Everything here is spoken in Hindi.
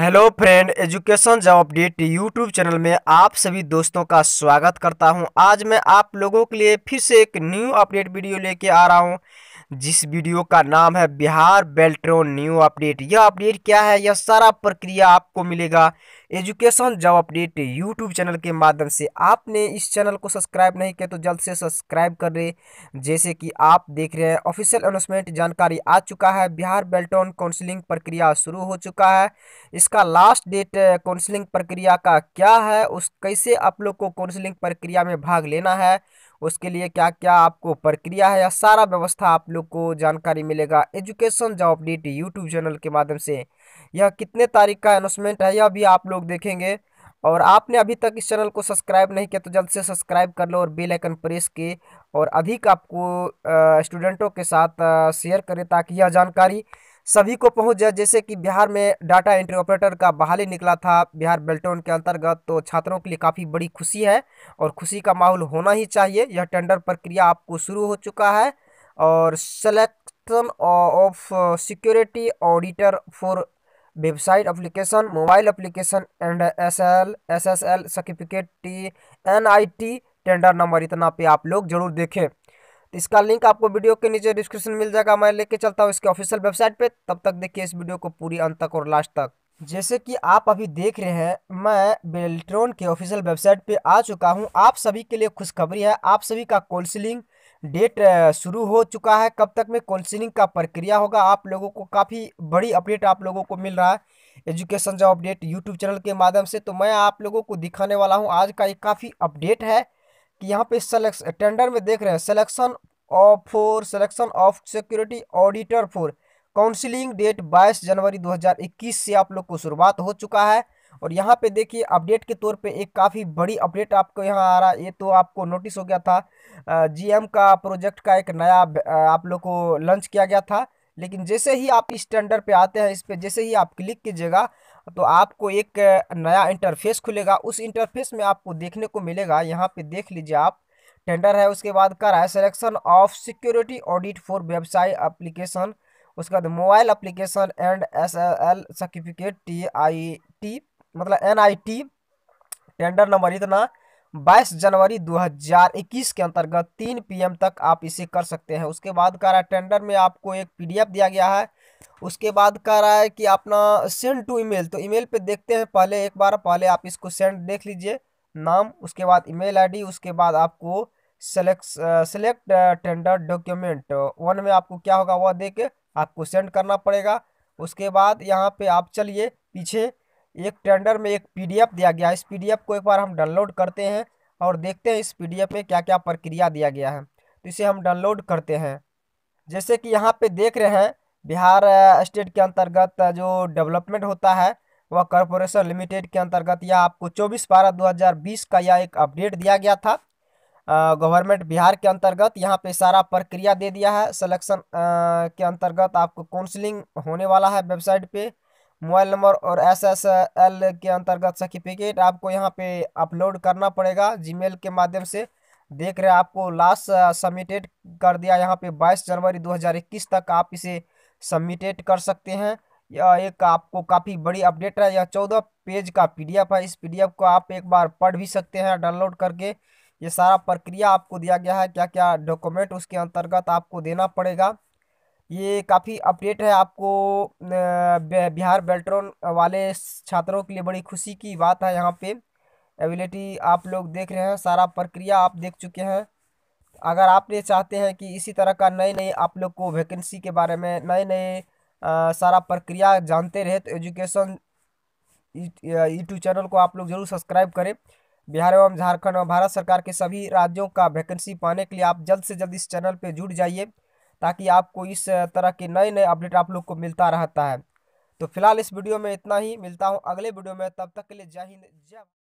hello friend education job update YouTube channel में आप सभी दोस्तों का स्वागत करता हूं आज मैं आप लोगों के लिए फिर से एक न्यू अपडेट वीडियो लेके आ रहा हूं जिस वीडियो का नाम है बिहार बेल्ट्रोन न्यू अपडेट यह अपडेट क्या है यह सारा प्रक्रिया आपको मिलेगा education job update YouTube channel के माध्यम से आपने इस चैनल को सब्सक्राइब नहीं किया तो जल्द से सब्सक्राइब कर रहे जैसे कि आप देख रहे हैं ऑफिशियल अनाउंसमेंट जानकारी आ चुका है बिहार बेल्टॉन काउंसलिंग प्रक्रिया शुरू हो चुका है इसका लास्ट डेट काउंसलिंग प्रक्रिया का क्या है उस कैसे आप लोग को काउंसलिंग प्रक्रिया में भाग लेना है उसके लिए क्या क्या आपको प्रक्रिया है या सारा व्यवस्था आप लोग को जानकारी मिलेगा education job update YouTube channel के माध्यम से यह कितने तारीख का अनाउंसमेंट है यह भी आप लोग देखेंगे और आपने अभी तक इस चैनल को सब्सक्राइब नहीं किया तो जल्द से सब्सक्राइब कर लो और बेल आइकन प्रेस के और अधिक आपको स्टूडेंटों के साथ शेयर करें ताकि यह जानकारी सभी को पहुंच जाए जैसे कि बिहार में डाटा एंट्री ऑपरेटर का बहाली निकला था बिहार बेल्टोन के अंतर्गत तो छात्रों के लिए काफ़ी बड़ी खुशी है और खुशी का माहौल होना ही चाहिए यह टेंडर प्रक्रिया आपको शुरू हो चुका है और selection of security auditor for website application mobile application and S L S S L certificate T N I T tender number इतना पे आप लोग जरूर देखें इसका लिंक आपको वीडियो के नीचे डिस्क्रिप्शन मिल जाएगा मैं लेके चलता हूँ इसके ऑफिशियल वेबसाइट पे तब तक देखिए इस वीडियो को पूरी अंत तक और लास्ट तक जैसे कि आप अभी देख रहे हैं मैं बेल्ट्रॉन के ऑफिशियल वेबसाइट पे आ चुका हूँ आप सभी के लिए खुशखबरी है आप सभी का कोल्सिलिंग डेट शुरू हो चुका है कब तक में काउंसिलिंग का प्रक्रिया होगा आप लोगों को काफ़ी बड़ी अपडेट आप लोगों को मिल रहा है education job update YouTube channel के माध्यम से तो मैं आप लोगों को दिखाने वाला हूँ आज का एक काफ़ी अपडेट है कि यहाँ पे सेलेक्स टेंडर में देख रहे हैं selection of for selection of security auditor for counselling date बाईस जनवरी दो से आप लोग को शुरुआत हो चुका है और यहाँ पे देखिए अपडेट के तौर पे एक काफ़ी बड़ी अपडेट आपको यहाँ आ रहा है ये तो आपको नोटिस हो गया था जीएम का प्रोजेक्ट का एक नया आप लोग को लॉन्च किया गया था लेकिन जैसे ही आप इस टेंडर पे आते हैं इस पर जैसे ही आप क्लिक कीजिएगा तो आपको एक नया इंटरफेस खुलेगा उस इंटरफेस में आपको देखने को मिलेगा यहाँ पर देख लीजिए आप टेंडर है उसके बाद कर रहा है selection of security audit for व्यवसाय अप्लीकेशन उसके बाद mobile application and S L certificate T I T मतलब एनआईटी टेंडर नंबर इतना बाईस जनवरी 2021 के अंतर्गत तीन पीएम तक आप इसे कर सकते हैं उसके बाद कह रहा है टेंडर में आपको एक पीडीएफ दिया गया है उसके बाद कह रहा है कि अपना सेंड टू ईमेल तो ईमेल पे देखते हैं पहले एक बार पहले आप इसको सेंड देख लीजिए नाम उसके बाद ईमेल आईडी उसके बाद आपको select select tender document one में आपको क्या होगा वह दे के आपको सेंड करना पड़ेगा उसके बाद यहाँ पे आप चलिए पीछे एक टेंडर में एक पीडीएफ दिया गया है इस पीडीएफ को एक बार हम डाउनलोड करते हैं और देखते हैं इस पीडीएफ में क्या क्या प्रक्रिया दिया गया है तो इसे हम डाउनलोड करते हैं जैसे कि यहाँ पे देख रहे हैं बिहार स्टेट के अंतर्गत जो डेवलपमेंट होता है वह कॉरपोरेशन लिमिटेड के अंतर्गत यह आपको चौबीस बारह बीस का यह एक अपडेट दिया गया था गवर्नमेंट बिहार के अंतर्गत यहाँ पे सारा प्रक्रिया दे दिया है सिलेक्शन के अंतर्गत आपको काउंसलिंग होने वाला है वेबसाइट पे मोबाइल नंबर और एस एस एल के अंतर्गत सर्टिफिकेट आपको यहाँ पे अपलोड करना पड़ेगा जीमेल के माध्यम से देख रहे हैं आपको लास्ट सबमिटेड uh, कर दिया यहाँ पे 22 जनवरी 2021 तक आप इसे सबमिटेड कर सकते हैं यह एक आपको काफ़ी बड़ी अपडेट है यह चौदह पेज का पीडीएफ है इस पीडीएफ को आप एक बार पढ़ भी सकते हैं डाउनलोड करके ये सारा प्रक्रिया आपको दिया गया है क्या क्या डॉक्यूमेंट उसके अंतर्गत आपको देना पड़ेगा ये काफ़ी अपडेट है आपको बिहार बेल्ट्रॉन वाले छात्रों के लिए बड़ी खुशी की बात है यहाँ पे एबिलिटी आप लोग देख रहे हैं सारा प्रक्रिया आप देख चुके हैं अगर आप ये चाहते हैं कि इसी तरह का नए नए आप लोग को वैकेंसी के बारे में नए नए सारा प्रक्रिया जानते रहे तो एजुकेशन यूट्यूब चैनल को आप लोग जरूर सब्सक्राइब करें बिहार एवं झारखंड और भारत सरकार के सभी राज्यों का वैकेंसी पाने के लिए आप जल्द से जल्द इस चैनल पर जुड़ जाइए ताकि आपको इस तरह के नए नए अपडेट आप लोग को मिलता रहता है तो फिलहाल इस वीडियो में इतना ही मिलता हूँ अगले वीडियो में तब तक के लिए जय हिंद जय